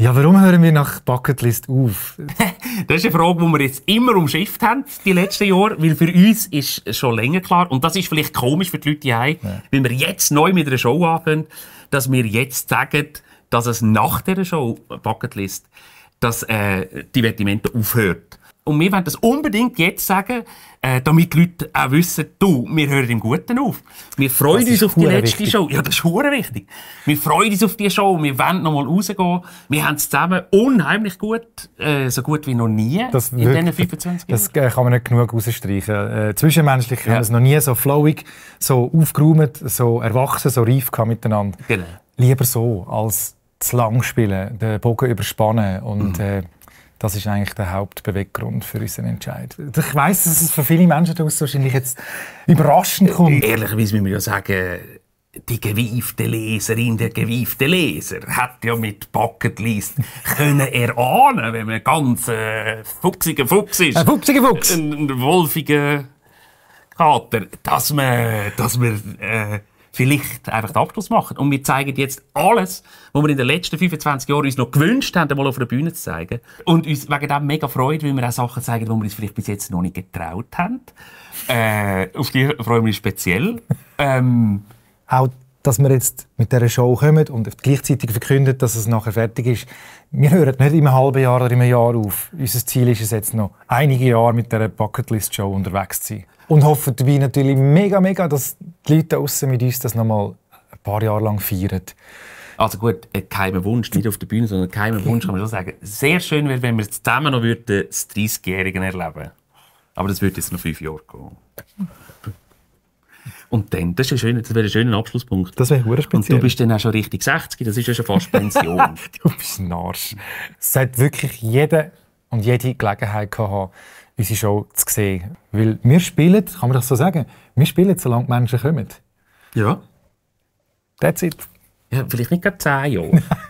Ja, warum hören wir nach Bucketlist auf? das ist eine Frage, die wir jetzt immer umschifft haben, die letzten Jahre, weil für uns ist schon länger klar, und das ist vielleicht komisch für die Leute hier, ja. wenn wir jetzt neu mit einer Show anfangen, dass wir jetzt sagen, dass es nach dieser Show, Bucketlist, dass äh, die Vedimente aufhört. Und wir wollen das unbedingt jetzt sagen, äh, damit die Leute auch wissen, du, wir hören im Guten auf. Wir freuen das uns auf die letzte wichtig. Show. Ja, das ist hure wichtig. Wir freuen uns auf die Show. Wir wollen nochmal rausgehen. Wir haben es zusammen unheimlich gut, äh, so gut wie noch nie das in diesen 25 äh, Jahren. Das kann man nicht genug rausstreichen. Äh, zwischenmenschlich ja. haben wir es noch nie so flowig, so aufgeräumt, so erwachsen, so reif miteinander. Genau. Lieber so, als zu lang spielen, den Bogen überspannen und mhm. äh, das ist eigentlich der Hauptbeweggrund für unseren Entscheid. Ich weiß, dass es für viele Menschen daraus wahrscheinlich jetzt überraschend kommt. Äh, ehrlicherweise müssen wir ja sagen, die gewiefte Leserin, der gewiefte Leser hat ja mit Bucketlist List können erahnen, wenn man ganz äh, fuchsiger Fuchs ist. Ein fuchsiger Fuchs. Ein, ein wolfiger Kater, dass man, dass man äh, vielleicht einfach den Abschluss machen. Und wir zeigen jetzt alles, was wir in den letzten 25 Jahren uns noch gewünscht haben, einmal auf der Bühne zu zeigen. Und uns wegen dem mega freut, weil wir auch Sachen zeigen, die wir uns vielleicht bis jetzt noch nicht getraut haben. Äh, auf die freuen wir uns speziell. Ähm, auch dass wir jetzt mit dieser Show kommen und gleichzeitig verkündet, dass es nachher fertig ist. Wir hören nicht in einem halben Jahr oder einem Jahr auf. Unser Ziel ist es jetzt noch, einige Jahre mit dieser Bucketlist-Show unterwegs zu sein. Und hoffen dabei natürlich mega, mega, dass die Leute draußen mit uns das nochmal ein paar Jahre lang feiern. Also gut, äh, ein geheimer Wunsch, nicht auf der Bühne, sondern ein geheimer Wunsch kann man schon sagen. Sehr schön wäre, wenn wir zusammen noch würden, das 30 jährige erleben Aber das würde jetzt noch fünf Jahre gehen. Und dann, das, ist ein schöner, das wäre ein schöner Abschlusspunkt. Das wäre speziell. Und du bist dann auch schon richtig 60, das ist ja schon fast Pension. du bist ein Arsch. Es hat wirklich jeder und jede Gelegenheit gehabt, unsere Show zu sehen. Weil wir spielen, kann man das so sagen, wir spielen, solange die Menschen kommen. Ja. That's it. Ja, vielleicht nicht gerade zehn Jahre.